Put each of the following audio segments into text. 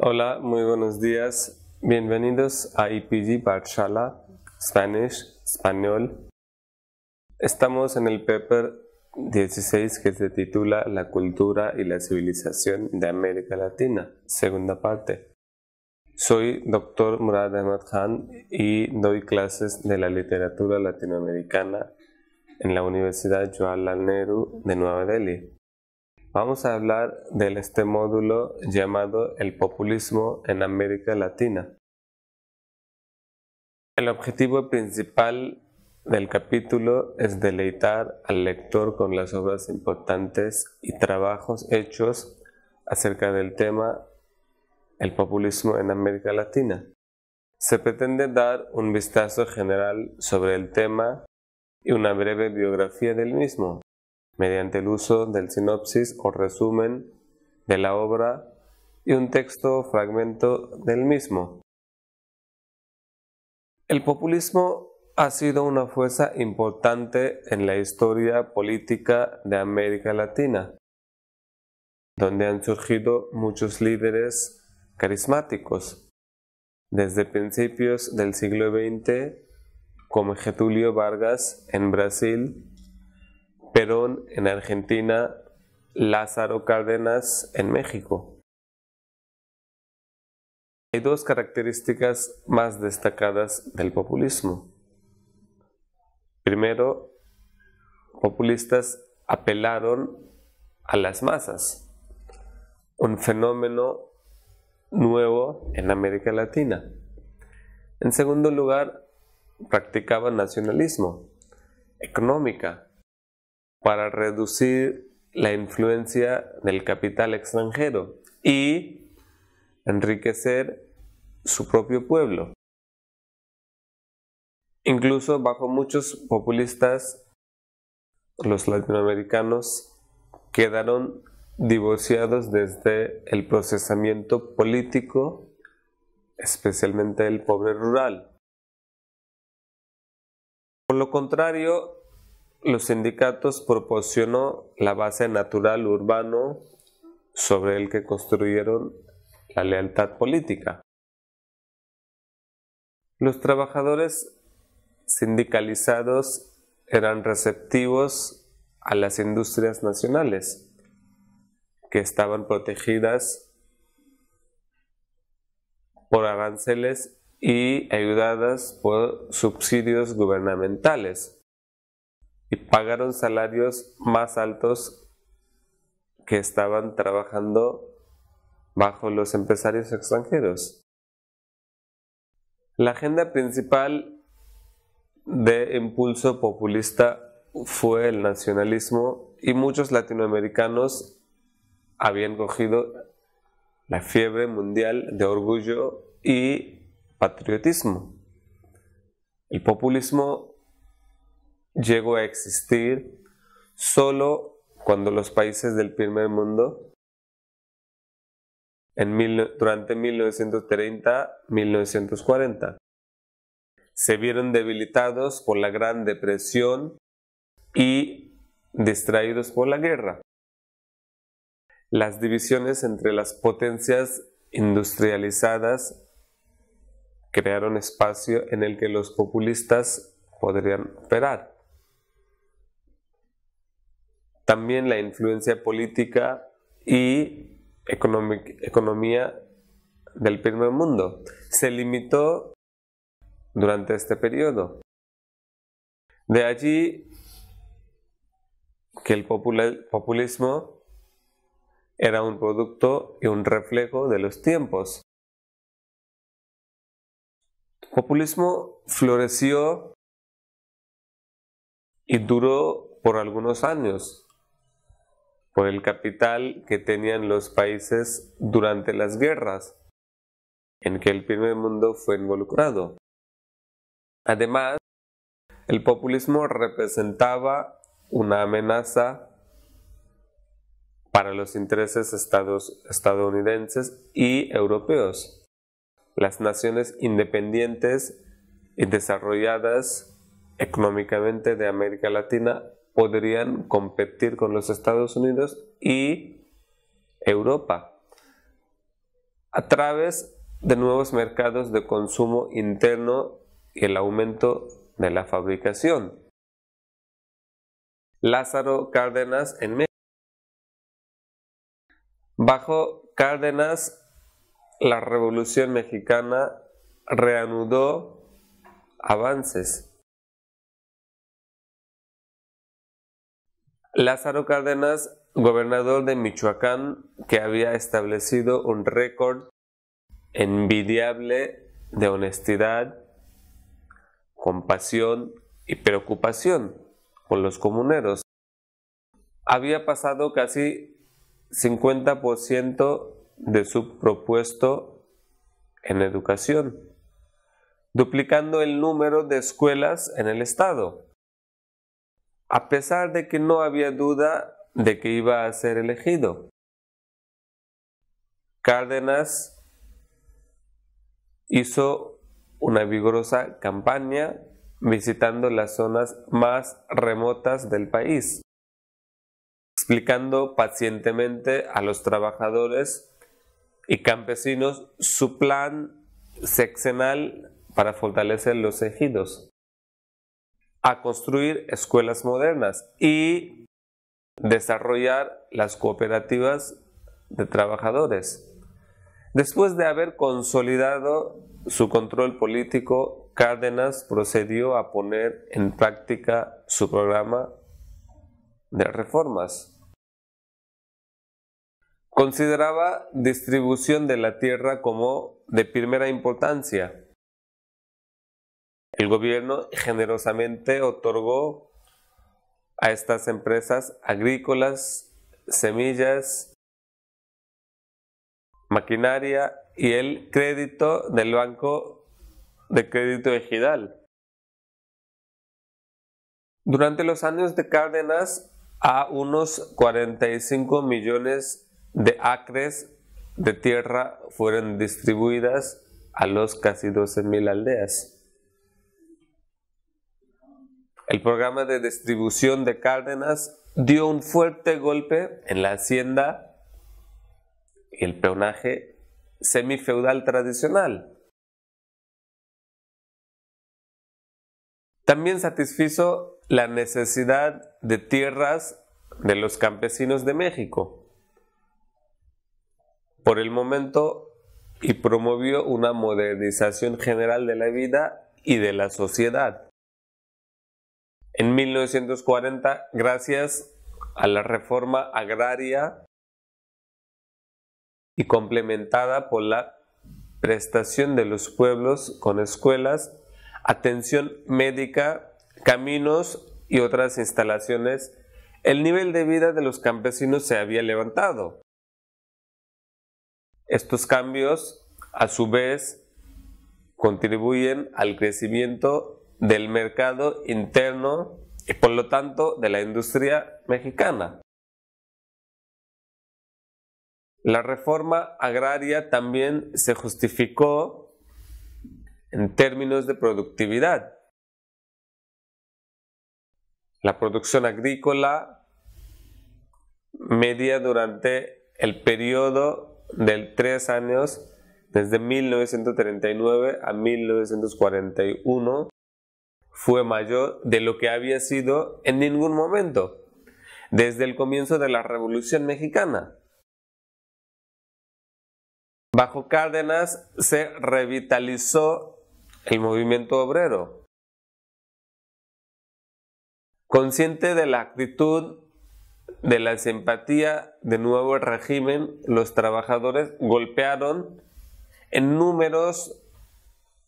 Hola, muy buenos días. Bienvenidos a IPG Parshala, Spanish, Español. Estamos en el paper 16 que se titula La cultura y la civilización de América Latina, segunda parte. Soy doctor Murad Ahmad Khan y doy clases de la literatura latinoamericana en la Universidad Jawaharlal Nehru de Nueva Delhi. Vamos a hablar de este módulo llamado el populismo en América Latina. El objetivo principal del capítulo es deleitar al lector con las obras importantes y trabajos hechos acerca del tema el populismo en América Latina. Se pretende dar un vistazo general sobre el tema y una breve biografía del mismo mediante el uso del sinopsis o resumen de la obra y un texto o fragmento del mismo. El populismo ha sido una fuerza importante en la historia política de América Latina, donde han surgido muchos líderes carismáticos, desde principios del siglo XX, como Getulio Vargas en Brasil Perón en Argentina, Lázaro Cárdenas en México. Hay dos características más destacadas del populismo. Primero, populistas apelaron a las masas, un fenómeno nuevo en América Latina. En segundo lugar, practicaban nacionalismo, económica, para reducir la influencia del capital extranjero y enriquecer su propio pueblo. Incluso bajo muchos populistas, los latinoamericanos quedaron divorciados desde el procesamiento político, especialmente el pobre rural. Por lo contrario, los sindicatos proporcionó la base natural urbano sobre el que construyeron la lealtad política. Los trabajadores sindicalizados eran receptivos a las industrias nacionales, que estaban protegidas por aranceles y ayudadas por subsidios gubernamentales y pagaron salarios más altos que estaban trabajando bajo los empresarios extranjeros. La agenda principal de impulso populista fue el nacionalismo y muchos latinoamericanos habían cogido la fiebre mundial de orgullo y patriotismo. El populismo llegó a existir solo cuando los países del primer mundo, durante 1930-1940, se vieron debilitados por la Gran Depresión y distraídos por la guerra. Las divisiones entre las potencias industrializadas crearon espacio en el que los populistas podrían operar también la influencia política y economía del primer mundo. Se limitó durante este periodo. De allí que el populismo era un producto y un reflejo de los tiempos. El populismo floreció y duró por algunos años, por el capital que tenían los países durante las guerras en que el primer mundo fue involucrado. Además, el populismo representaba una amenaza para los intereses estados, estadounidenses y europeos. Las naciones independientes y desarrolladas económicamente de América Latina podrían competir con los Estados Unidos y Europa a través de nuevos mercados de consumo interno y el aumento de la fabricación. Lázaro Cárdenas en México. Bajo Cárdenas, la Revolución Mexicana reanudó avances Lázaro Cárdenas, gobernador de Michoacán, que había establecido un récord envidiable de honestidad, compasión y preocupación con los comuneros. Había pasado casi 50% de su propuesto en educación, duplicando el número de escuelas en el estado a pesar de que no había duda de que iba a ser elegido. Cárdenas hizo una vigorosa campaña visitando las zonas más remotas del país, explicando pacientemente a los trabajadores y campesinos su plan sexenal para fortalecer los ejidos a construir escuelas modernas y desarrollar las cooperativas de trabajadores. Después de haber consolidado su control político, Cárdenas procedió a poner en práctica su programa de reformas. Consideraba distribución de la tierra como de primera importancia el gobierno generosamente otorgó a estas empresas agrícolas, semillas, maquinaria y el crédito del Banco de Crédito Ejidal. Durante los años de Cárdenas, a unos 45 millones de acres de tierra fueron distribuidas a los casi 12.000 aldeas. El programa de distribución de Cárdenas dio un fuerte golpe en la hacienda y el peonaje semifeudal tradicional. También satisfizo la necesidad de tierras de los campesinos de México. Por el momento, y promovió una modernización general de la vida y de la sociedad en 1940 gracias a la reforma agraria y complementada por la prestación de los pueblos con escuelas, atención médica, caminos y otras instalaciones, el nivel de vida de los campesinos se había levantado. Estos cambios, a su vez, contribuyen al crecimiento del mercado interno y por lo tanto de la industria mexicana. La reforma agraria también se justificó en términos de productividad. La producción agrícola media durante el periodo de tres años, desde 1939 a 1941, fue mayor de lo que había sido en ningún momento, desde el comienzo de la Revolución Mexicana. Bajo Cárdenas se revitalizó el movimiento obrero. Consciente de la actitud de la simpatía de nuevo régimen, los trabajadores golpearon en números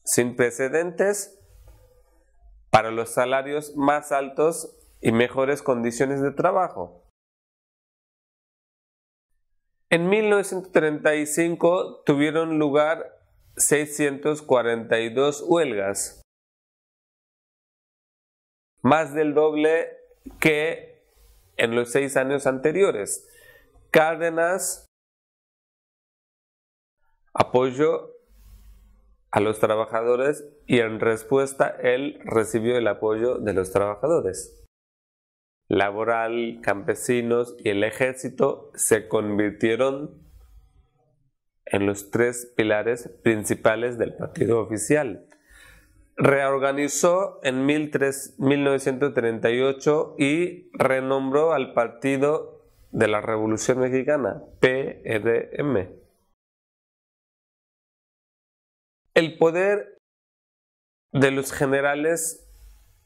sin precedentes para los salarios más altos y mejores condiciones de trabajo. En 1935 tuvieron lugar 642 huelgas, más del doble que en los seis años anteriores. Cárdenas apoyó a los trabajadores y en respuesta él recibió el apoyo de los trabajadores. Laboral, campesinos y el ejército se convirtieron en los tres pilares principales del partido oficial. Reorganizó en 1938 y renombró al Partido de la Revolución Mexicana, PRM e El poder de los generales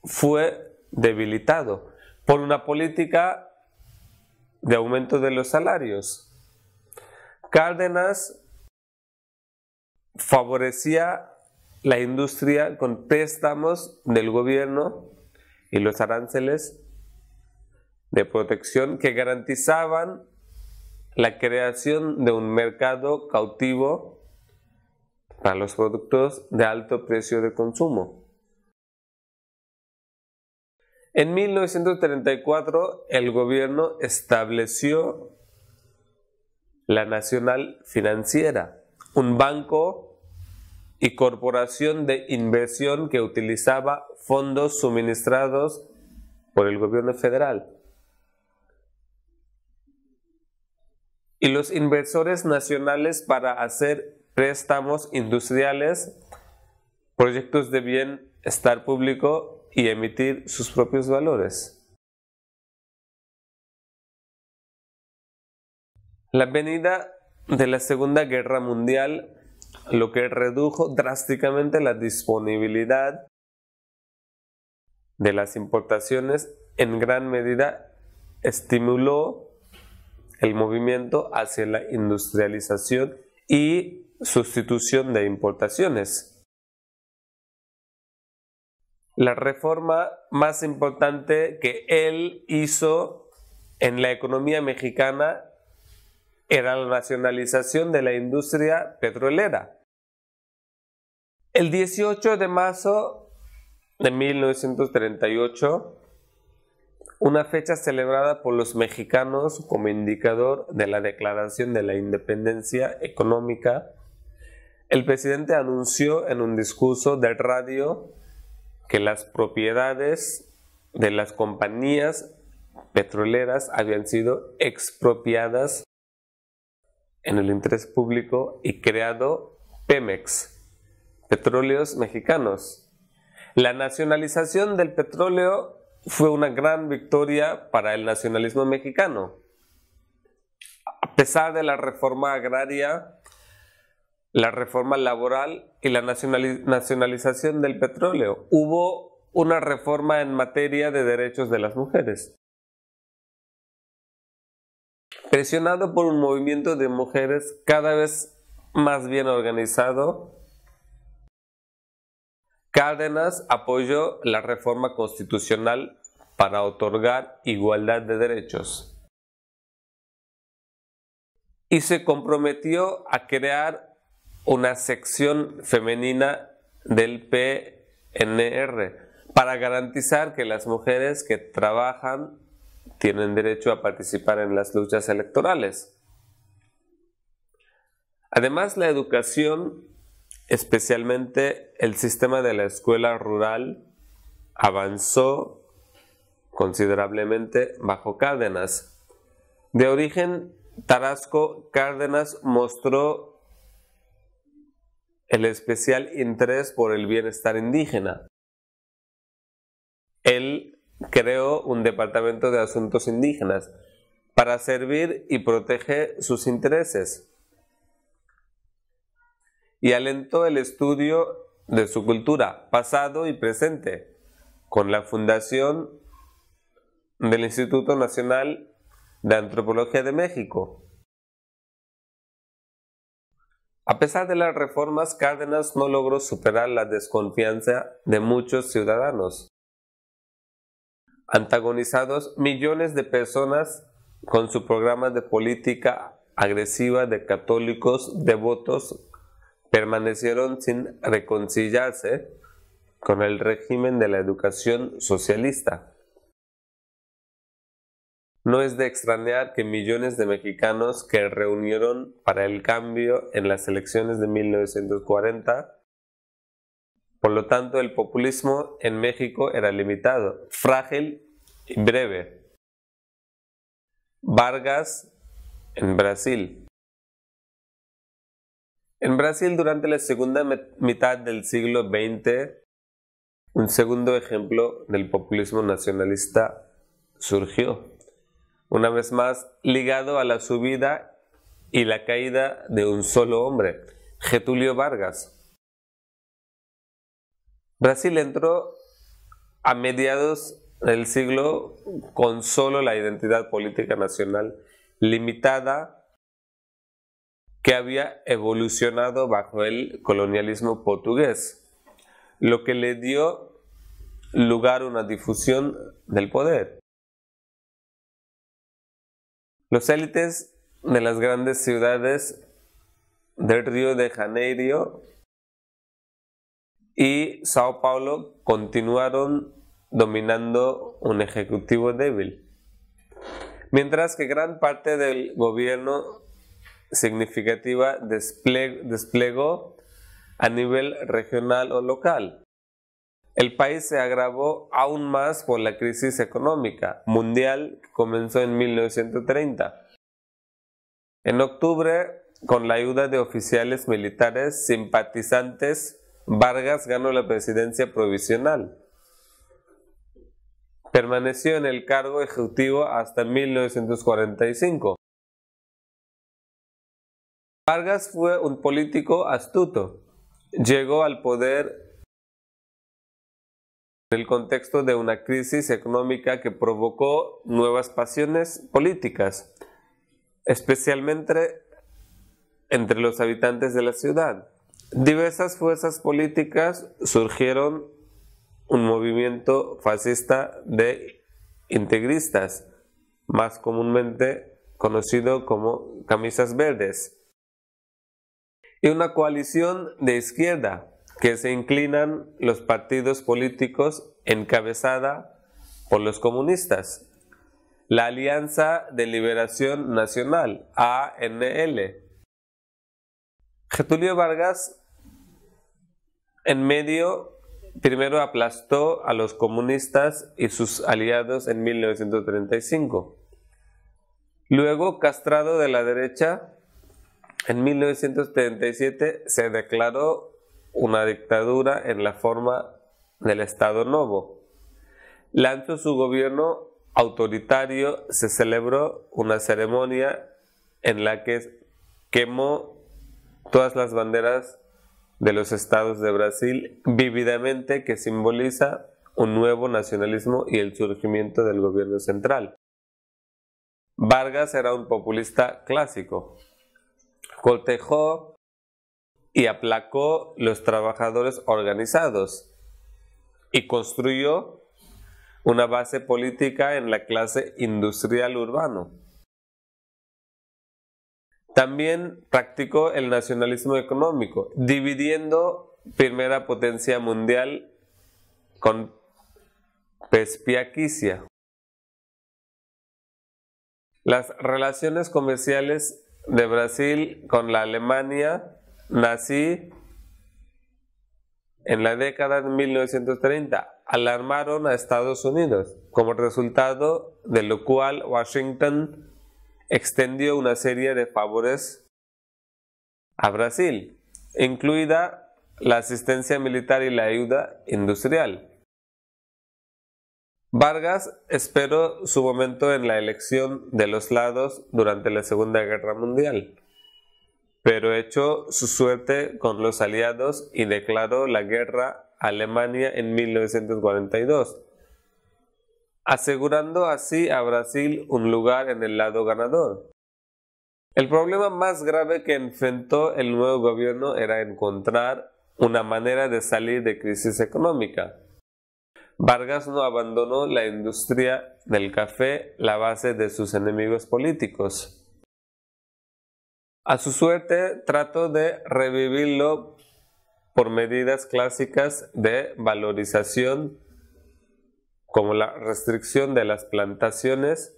fue debilitado por una política de aumento de los salarios. Cárdenas favorecía la industria con préstamos del gobierno y los aranceles de protección que garantizaban la creación de un mercado cautivo para los productos de alto precio de consumo. En 1934 el gobierno estableció la Nacional Financiera, un banco y corporación de inversión que utilizaba fondos suministrados por el gobierno federal. Y los inversores nacionales para hacer préstamos industriales, proyectos de bienestar público y emitir sus propios valores. La venida de la Segunda Guerra Mundial lo que redujo drásticamente la disponibilidad de las importaciones en gran medida estimuló el movimiento hacia la industrialización y Sustitución de importaciones. La reforma más importante que él hizo en la economía mexicana era la nacionalización de la industria petrolera. El 18 de marzo de 1938, una fecha celebrada por los mexicanos como indicador de la declaración de la independencia económica el presidente anunció en un discurso de radio que las propiedades de las compañías petroleras habían sido expropiadas en el interés público y creado Pemex, Petróleos Mexicanos. La nacionalización del petróleo fue una gran victoria para el nacionalismo mexicano. A pesar de la reforma agraria, la reforma laboral y la nacionalización del petróleo. Hubo una reforma en materia de derechos de las mujeres. Presionado por un movimiento de mujeres cada vez más bien organizado, Cárdenas apoyó la reforma constitucional para otorgar igualdad de derechos y se comprometió a crear una sección femenina del PNR para garantizar que las mujeres que trabajan tienen derecho a participar en las luchas electorales. Además, la educación, especialmente el sistema de la escuela rural, avanzó considerablemente bajo Cárdenas. De origen, Tarasco Cárdenas mostró el especial interés por el bienestar indígena. Él creó un departamento de asuntos indígenas para servir y proteger sus intereses y alentó el estudio de su cultura pasado y presente con la fundación del Instituto Nacional de Antropología de México a pesar de las reformas, Cárdenas no logró superar la desconfianza de muchos ciudadanos. Antagonizados millones de personas con su programa de política agresiva de católicos devotos permanecieron sin reconciliarse con el régimen de la educación socialista. No es de extrañar que millones de mexicanos que reunieron para el cambio en las elecciones de 1940, por lo tanto el populismo en México era limitado, frágil y breve. Vargas en Brasil. En Brasil durante la segunda mitad del siglo XX, un segundo ejemplo del populismo nacionalista surgió una vez más ligado a la subida y la caída de un solo hombre, Getulio Vargas. Brasil entró a mediados del siglo con solo la identidad política nacional limitada que había evolucionado bajo el colonialismo portugués, lo que le dio lugar a una difusión del poder. Los élites de las grandes ciudades del Río de Janeiro y Sao Paulo continuaron dominando un ejecutivo débil, mientras que gran parte del gobierno significativa desplegó a nivel regional o local. El país se agravó aún más por la crisis económica mundial que comenzó en 1930. En octubre, con la ayuda de oficiales militares simpatizantes, Vargas ganó la presidencia provisional. Permaneció en el cargo ejecutivo hasta 1945. Vargas fue un político astuto. Llegó al poder en el contexto de una crisis económica que provocó nuevas pasiones políticas, especialmente entre los habitantes de la ciudad. Diversas fuerzas políticas surgieron un movimiento fascista de integristas, más comúnmente conocido como camisas verdes, y una coalición de izquierda que se inclinan los partidos políticos encabezada por los comunistas. La Alianza de Liberación Nacional, ANL. Getulio Vargas en medio primero aplastó a los comunistas y sus aliados en 1935. Luego, castrado de la derecha, en 1937 se declaró una dictadura en la forma del Estado Novo. Lanzó su gobierno autoritario, se celebró una ceremonia en la que quemó todas las banderas de los estados de Brasil, vividamente que simboliza un nuevo nacionalismo y el surgimiento del gobierno central. Vargas era un populista clásico. Cortejó y aplacó los trabajadores organizados y construyó una base política en la clase industrial urbano. También practicó el nacionalismo económico, dividiendo primera potencia mundial con Pespiaquicia. Las relaciones comerciales de Brasil con la Alemania Nací en la década de 1930. Alarmaron a Estados Unidos, como resultado de lo cual Washington extendió una serie de favores a Brasil, incluida la asistencia militar y la ayuda industrial. Vargas esperó su momento en la elección de los lados durante la Segunda Guerra Mundial pero echó su suerte con los aliados y declaró la guerra a Alemania en 1942, asegurando así a Brasil un lugar en el lado ganador. El problema más grave que enfrentó el nuevo gobierno era encontrar una manera de salir de crisis económica. Vargas no abandonó la industria del café, la base de sus enemigos políticos. A su suerte trato de revivirlo por medidas clásicas de valorización como la restricción de las plantaciones,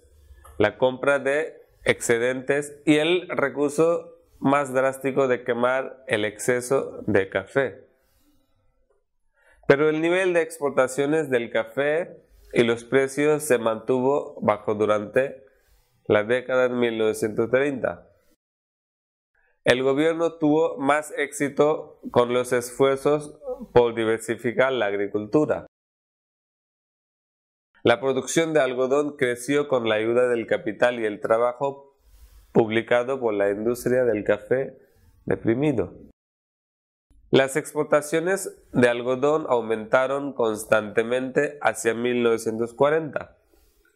la compra de excedentes y el recurso más drástico de quemar el exceso de café. Pero el nivel de exportaciones del café y los precios se mantuvo bajo durante la década de 1930. El gobierno tuvo más éxito con los esfuerzos por diversificar la agricultura. La producción de algodón creció con la ayuda del capital y el trabajo publicado por la industria del café deprimido. Las exportaciones de algodón aumentaron constantemente hacia 1940,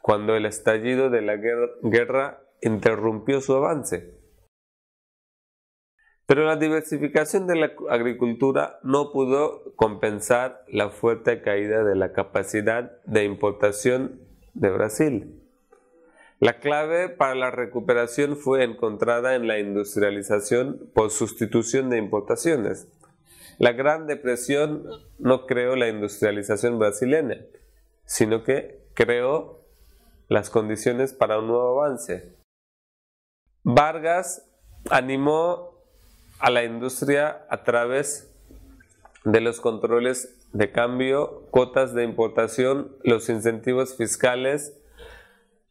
cuando el estallido de la guerra interrumpió su avance. Pero la diversificación de la agricultura no pudo compensar la fuerte caída de la capacidad de importación de Brasil. La clave para la recuperación fue encontrada en la industrialización por sustitución de importaciones. La Gran Depresión no creó la industrialización brasileña, sino que creó las condiciones para un nuevo avance. Vargas animó a la industria a través de los controles de cambio, cuotas de importación, los incentivos fiscales,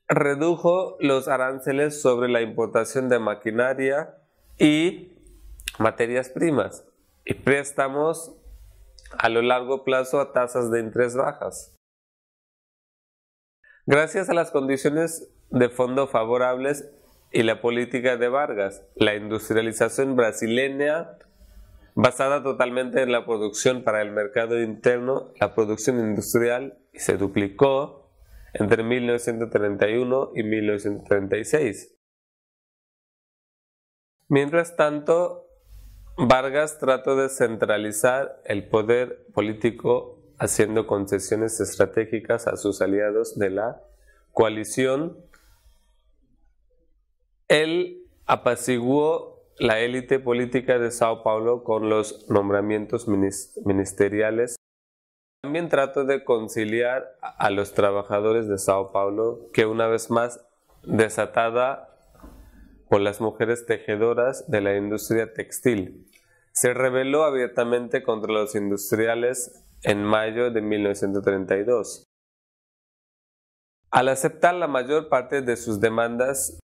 redujo los aranceles sobre la importación de maquinaria y materias primas y préstamos a lo largo plazo a tasas de interés bajas. Gracias a las condiciones de fondo favorables, y la política de Vargas, la industrialización brasileña basada totalmente en la producción para el mercado interno, la producción industrial se duplicó entre 1931 y 1936. Mientras tanto, Vargas trató de centralizar el poder político haciendo concesiones estratégicas a sus aliados de la coalición él apaciguó la élite política de Sao Paulo con los nombramientos ministeriales. También trató de conciliar a los trabajadores de Sao Paulo, que una vez más desatada por las mujeres tejedoras de la industria textil. Se rebeló abiertamente contra los industriales en mayo de 1932. Al aceptar la mayor parte de sus demandas,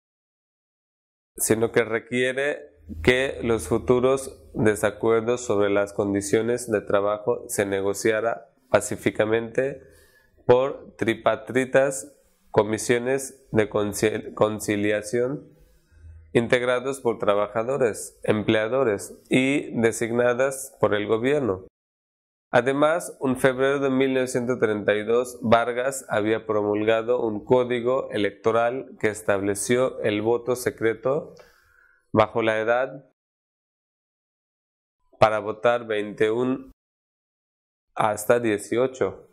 sino que requiere que los futuros desacuerdos sobre las condiciones de trabajo se negociara pacíficamente por tripatritas comisiones de conciliación integrados por trabajadores, empleadores y designadas por el gobierno. Además, en febrero de 1932, Vargas había promulgado un código electoral que estableció el voto secreto bajo la edad para votar 21 hasta 18.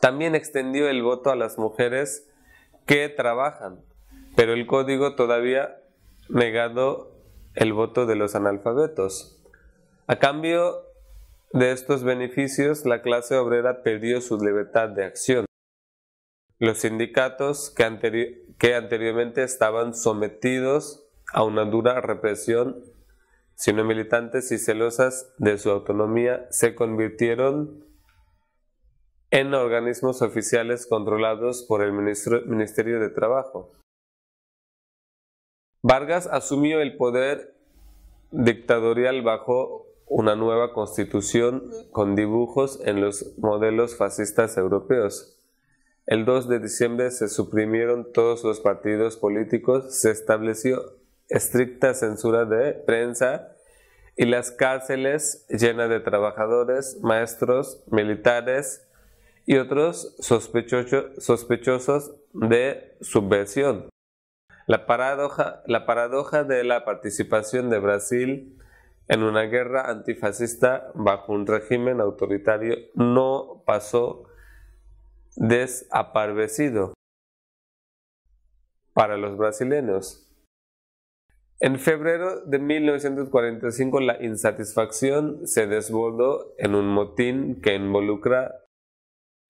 También extendió el voto a las mujeres que trabajan, pero el código todavía negado el voto de los analfabetos. A cambio de estos beneficios, la clase obrera perdió su libertad de acción. Los sindicatos que, anteriormente estaban sometidos a una dura represión, sino militantes y celosas de su autonomía, se convirtieron en organismos oficiales controlados por el Ministerio de Trabajo. Vargas asumió el poder dictatorial bajo una nueva constitución con dibujos en los modelos fascistas europeos. El 2 de diciembre se suprimieron todos los partidos políticos, se estableció estricta censura de prensa y las cárceles llenas de trabajadores, maestros, militares y otros sospechosos de subversión. la paradoja de la participación de Brasil en una guerra antifascista bajo un régimen autoritario no pasó desaparecido para los brasileños. En febrero de 1945 la insatisfacción se desbordó en un motín que involucra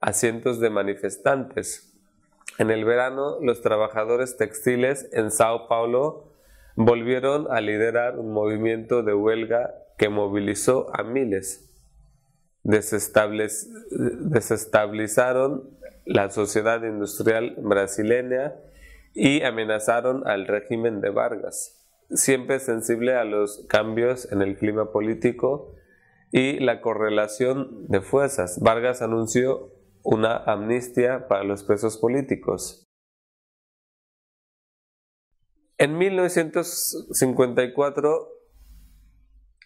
a cientos de manifestantes. En el verano los trabajadores textiles en Sao Paulo volvieron a liderar un movimiento de huelga que movilizó a miles. desestabilizaron la sociedad industrial brasileña y amenazaron al régimen de Vargas, siempre sensible a los cambios en el clima político y la correlación de fuerzas. Vargas anunció una amnistía para los presos políticos. En 1954,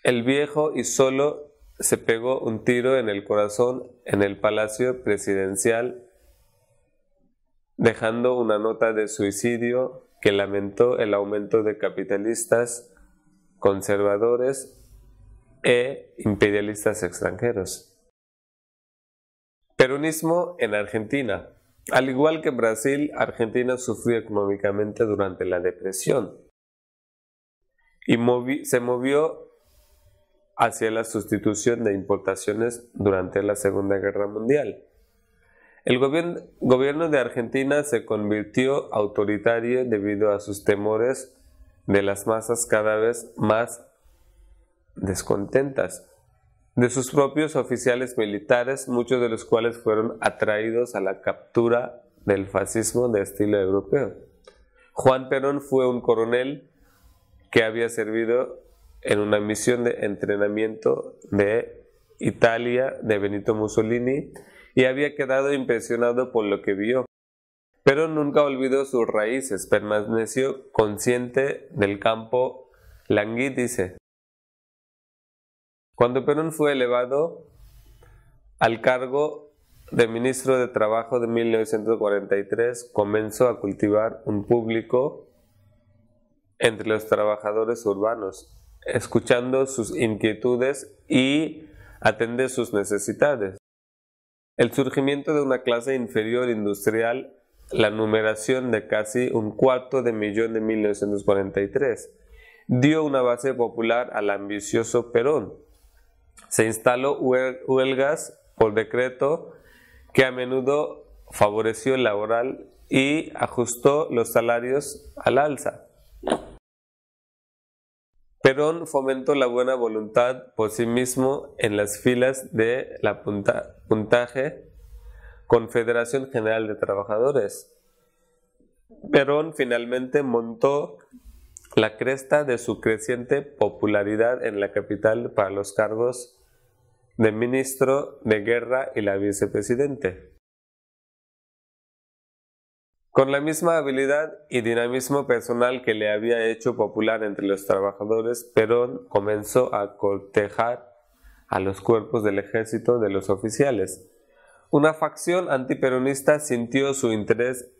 el viejo y solo se pegó un tiro en el corazón en el Palacio Presidencial, dejando una nota de suicidio que lamentó el aumento de capitalistas, conservadores e imperialistas extranjeros. Peronismo en Argentina. Al igual que Brasil, Argentina sufrió económicamente durante la depresión y se movió hacia la sustitución de importaciones durante la Segunda Guerra Mundial. El gobierno de Argentina se convirtió autoritario debido a sus temores de las masas cada vez más descontentas de sus propios oficiales militares, muchos de los cuales fueron atraídos a la captura del fascismo de estilo europeo. Juan Perón fue un coronel que había servido en una misión de entrenamiento de Italia de Benito Mussolini y había quedado impresionado por lo que vio. Pero nunca olvidó sus raíces, permaneció consciente del campo languidice. dice, cuando Perón fue elevado al cargo de ministro de Trabajo de 1943, comenzó a cultivar un público entre los trabajadores urbanos, escuchando sus inquietudes y atender sus necesidades. El surgimiento de una clase inferior industrial, la numeración de casi un cuarto de millón de 1943, dio una base popular al ambicioso Perón, se instaló huelgas por decreto que a menudo favoreció el laboral y ajustó los salarios al alza. Perón fomentó la buena voluntad por sí mismo en las filas de la puntaje Confederación General de Trabajadores. Perón finalmente montó la cresta de su creciente popularidad en la capital para los cargos de ministro de guerra y la vicepresidente. Con la misma habilidad y dinamismo personal que le había hecho popular entre los trabajadores, Perón comenzó a cortejar a los cuerpos del ejército de los oficiales. Una facción antiperonista sintió su interés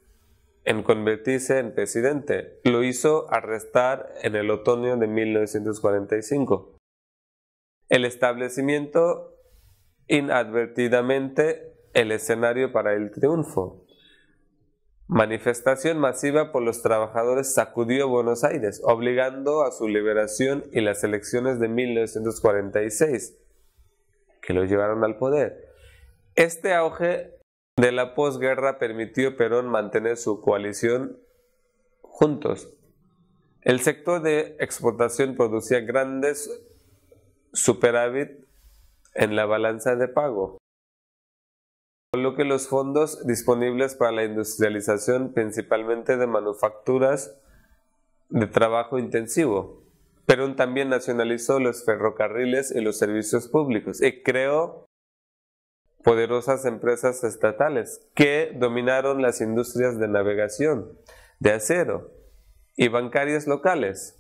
en convertirse en presidente. Lo hizo arrestar en el otoño de 1945. El establecimiento inadvertidamente el escenario para el triunfo. Manifestación masiva por los trabajadores sacudió Buenos Aires, obligando a su liberación y las elecciones de 1946, que lo llevaron al poder. Este auge de la posguerra permitió Perón mantener su coalición juntos. El sector de exportación producía grandes superávit en la balanza de pago, lo que los fondos disponibles para la industrialización, principalmente de manufacturas de trabajo intensivo. Perón también nacionalizó los ferrocarriles y los servicios públicos y creó poderosas empresas estatales que dominaron las industrias de navegación, de acero y bancarias locales.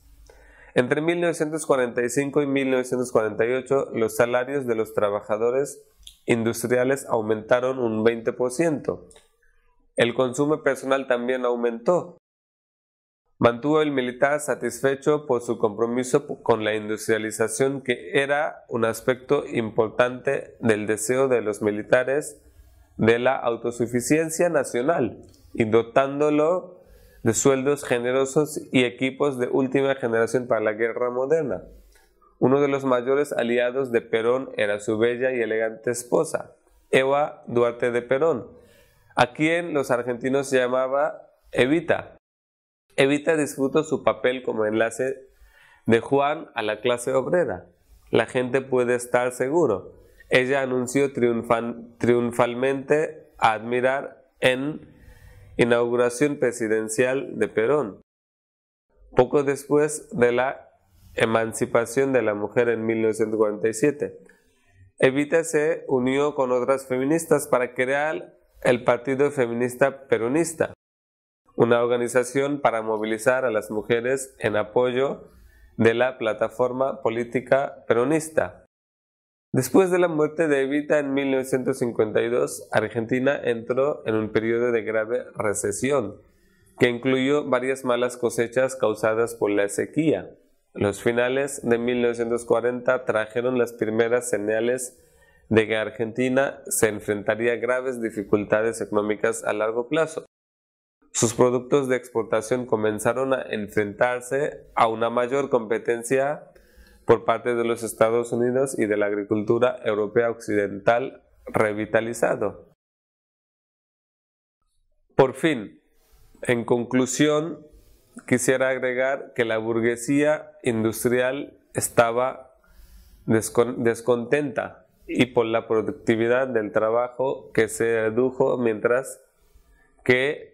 Entre 1945 y 1948 los salarios de los trabajadores industriales aumentaron un 20%. El consumo personal también aumentó, Mantuvo el militar satisfecho por su compromiso con la industrialización que era un aspecto importante del deseo de los militares de la autosuficiencia nacional y dotándolo de sueldos generosos y equipos de última generación para la guerra moderna. Uno de los mayores aliados de Perón era su bella y elegante esposa, Eva Duarte de Perón, a quien los argentinos llamaba Evita Evita disfrutó su papel como enlace de Juan a la clase obrera. La gente puede estar seguro. Ella anunció triunfalmente a admirar en inauguración presidencial de Perón. Poco después de la emancipación de la mujer en 1947, Evita se unió con otras feministas para crear el Partido Feminista Peronista una organización para movilizar a las mujeres en apoyo de la plataforma política peronista. Después de la muerte de Evita en 1952, Argentina entró en un periodo de grave recesión, que incluyó varias malas cosechas causadas por la sequía. Los finales de 1940 trajeron las primeras señales de que Argentina se enfrentaría a graves dificultades económicas a largo plazo sus productos de exportación comenzaron a enfrentarse a una mayor competencia por parte de los Estados Unidos y de la agricultura europea occidental revitalizado. Por fin, en conclusión, quisiera agregar que la burguesía industrial estaba descontenta y por la productividad del trabajo que se redujo mientras que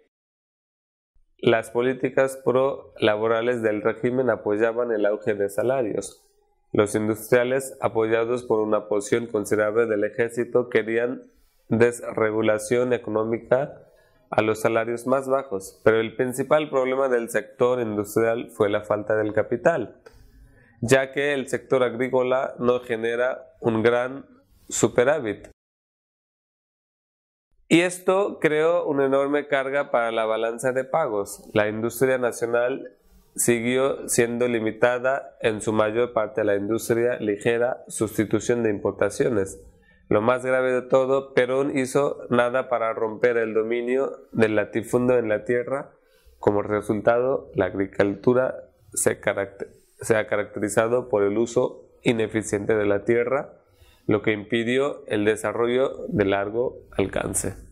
las políticas pro-laborales del régimen apoyaban el auge de salarios. Los industriales, apoyados por una porción considerable del ejército, querían desregulación económica a los salarios más bajos, pero el principal problema del sector industrial fue la falta del capital, ya que el sector agrícola no genera un gran superávit. Y esto creó una enorme carga para la balanza de pagos. La industria nacional siguió siendo limitada en su mayor parte a la industria ligera, sustitución de importaciones. Lo más grave de todo, Perón hizo nada para romper el dominio del latifundo en la tierra. Como resultado, la agricultura se, se ha caracterizado por el uso ineficiente de la tierra, lo que impidió el desarrollo de largo alcance.